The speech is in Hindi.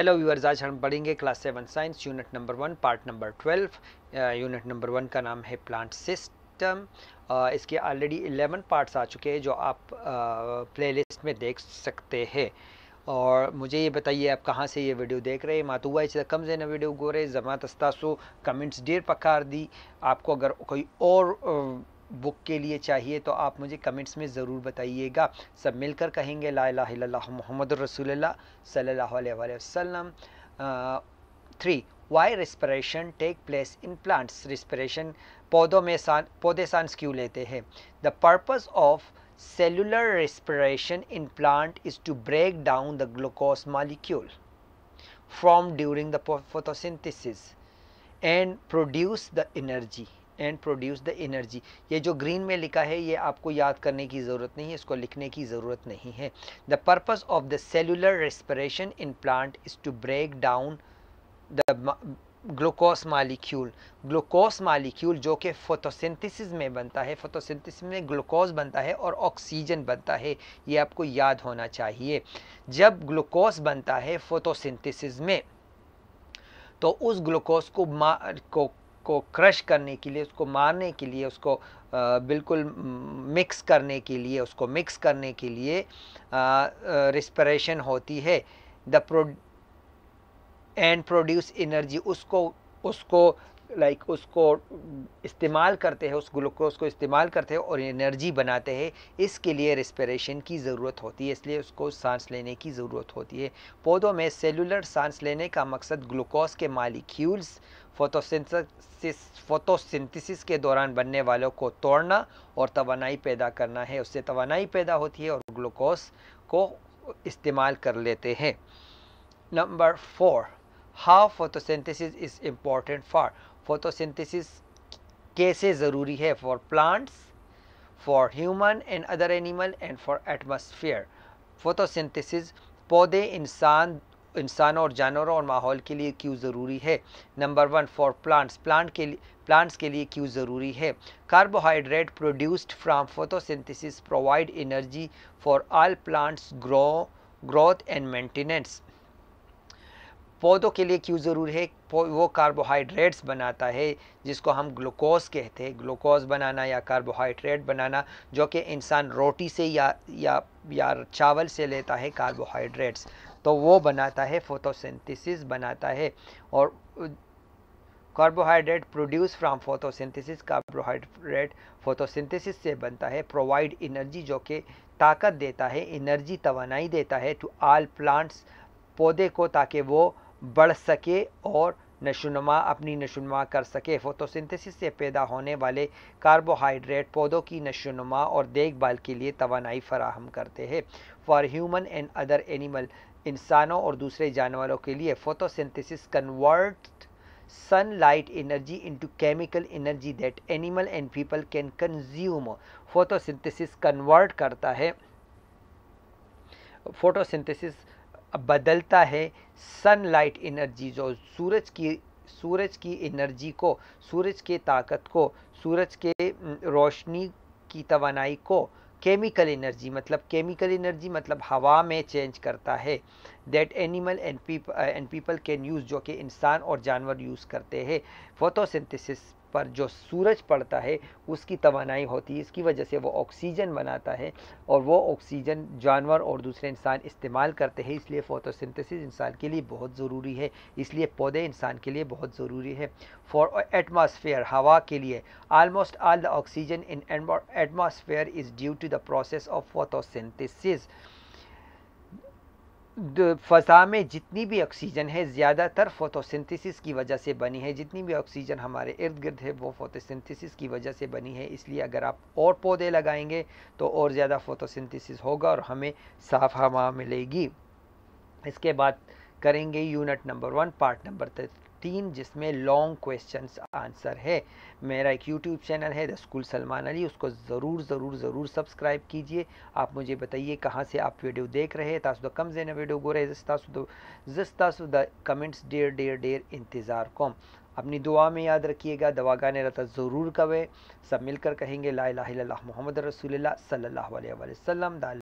हेलो व्यूअर्स आज हम पढ़ेंगे class seven science unit number one part number twelve unit number one का नाम है प्लांट सिस्टम uh, इसके ऑलरेडी इलेवन पार्ट्स आ चुके हैं जो आप प्लेलिस्ट uh, में देख सकते हैं और मुझे ये बताइए आप कहाँ से ये वीडियो देख रहे हैं मातुआ इस कम से ना वीडियो गोरे जमात अस्तासो कमेंट्स डेर पकार दी आपको अगर कोई और uh, बुक के लिए चाहिए तो आप मुझे कमेंट्स में ज़रूर बताइएगा सब मिलकर कहेंगे ला ला मोहम्मद रसूल सल्लल्लाहु अलैहि three why respiration take place in plants respiration पौधों में सान पौधे सांस क्यों लेते हैं the purpose of cellular respiration in plant is to break down the glucose molecule from during the photosynthesis and produce the energy and produce the energy ये जो ग्रीन में लिखा है ये आपको याद करने की ज़रूरत नहीं है इसको लिखने की ज़रूरत नहीं है the purpose of the cellular respiration in plant is to break down the glucose molecule glucose molecule जो कि फोटोसिंथेसिस में बनता है फोटोसिंथेसिस में ग्लूकोस बनता है और ऑक्सीजन बनता है ये आपको याद होना चाहिए जब ग्लूकोस बनता है फोटोसिंथेसिस में तो उस ग्लूकोस को मा को उसको क्रश करने के लिए उसको मारने के लिए उसको आ, बिल्कुल मिक्स करने के लिए उसको मिक्स करने के लिए रिस्परेशन होती है the pro and produce energy उसको उसको लाइक उसको इस्तेमाल करते हैं उस ग्लूकोज को इस्तेमाल करते हैं और एनर्जी बनाते हैं इसके लिए रेस्पिरेशन की ज़रूरत होती है इसलिए उसको सांस लेने की ज़रूरत होती है पौधों में सेलुलर सांस लेने का मकसद ग्लूकोज के मालिक्यूल्स फोटोसिंथेसिस फोटोसिंथेसिस के दौरान बनने वालों को तोड़ना और तोानाई पैदा करना है उससे तोानाई पैदा होती है और ग्लूकोज को इस्तेमाल कर लेते हैं number four how photosynthesis is important for photosynthesis कैसे ज़रूरी है for plants for human and other animal and for atmosphere photosynthesis पौधे इंसान इंसानों और जानवरों और माहौल के लिए क्यों ज़रूरी है number one for plants plant के लिए प्लांट्स के लिए क्यों ज़रूरी है carbohydrate produced from photosynthesis provide energy for all plants grow growth and maintenance पौधों के लिए क्यों ज़रूरी है वो कार्बोहाइड्रेट्स बनाता है जिसको हम ग्लूकोज कहते हैं ग्लूकोज बनाना या कार्बोहाइड्रेट बनाना जो कि इंसान रोटी से या या या चावल से लेता है कार्बोहाइड्रेट्स तो वो बनाता है फोटोसिंथेसिस बनाता है और carbohydrate produce from photosynthesis carbohydrate photosynthesis से बनता है प्रोवाइड इनर्जी जो कि ताकत देता है एनर्जी तोानाई देता है टू आल प्लांट्स पौधे को ताकि वो बढ़ सके और नशोनमा अपनी नशोनुमा कर सके फोटोसिंथेसिस से पैदा होने वाले कार्बोहाइड्रेट पौधों की नशोनुमा और देखभाल के लिए तोानाई फराहम करते हैं for human and other animal इंसानों और दूसरे जानवरों के लिए photosynthesis convert light energy into chemical energy that animal and people can consume photosynthesis convert करता है फोटोसिंथेसिस बदलता है सनलाइट एनर्जी जो सूरज की सूरज की एनर्जी को सूरज के ताकत को सूरज के रोशनी की तोानाई को केमिकल एनर्जी मतलब केमिकल एनर्जी मतलब हवा में चेंज करता है that animal and people and people can use जो कि इंसान और जानवर यूज़ करते हैं फोटोसिंथेसिस पर जो सूरज पड़ता है उसकी तोानाई होती है इसकी वजह से वो ऑक्सीजन बनाता है और वो ऑक्सीजन जानवर और दूसरे इंसान इस्तेमाल करते हैं इसलिए फोटोसिंथेसिस इंसान के लिए बहुत ज़रूरी है इसलिए पौधे इंसान के लिए बहुत ज़रूरी है फॉर एटमासफेयर हवा के लिए almost all the oxygen in atmosphere is due to the process of photosynthesis फ़ा में जितनी भी ऑक्सीजन है ज़्यादातर फोटोसिंथेसिस की वजह से बनी है जितनी भी ऑक्सीजन हमारे इर्द गिर्द है वो फोटोसिंथेसिस की वजह से बनी है इसलिए अगर आप और पौधे लगाएंगे तो और ज़्यादा फोटोसिंथेसिस होगा और हमें साफ हवा मिलेगी इसके बाद करेंगे unit number one part number तीन जिसमें लॉन्ग क्वेश्चन आंसर है मेरा एक यूट्यूब चैनल है द स्कूल सलमान अली उसको ज़रूर ज़रूर ज़रूर सब्सक्राइब कीजिए आप मुझे बताइए कहाँ से आप वीडियो देख रहे हैं तासुद कम जैन वीडियो गो रहे जिस कमेंट्स डेर डेर डेर इंतज़ार कौम अपनी दुआ में याद रखिएगा दवा गाने रता ज़रूर कवे सब मिलकर कहेंगे ला मोहम्मद रसूल सल्ला वसम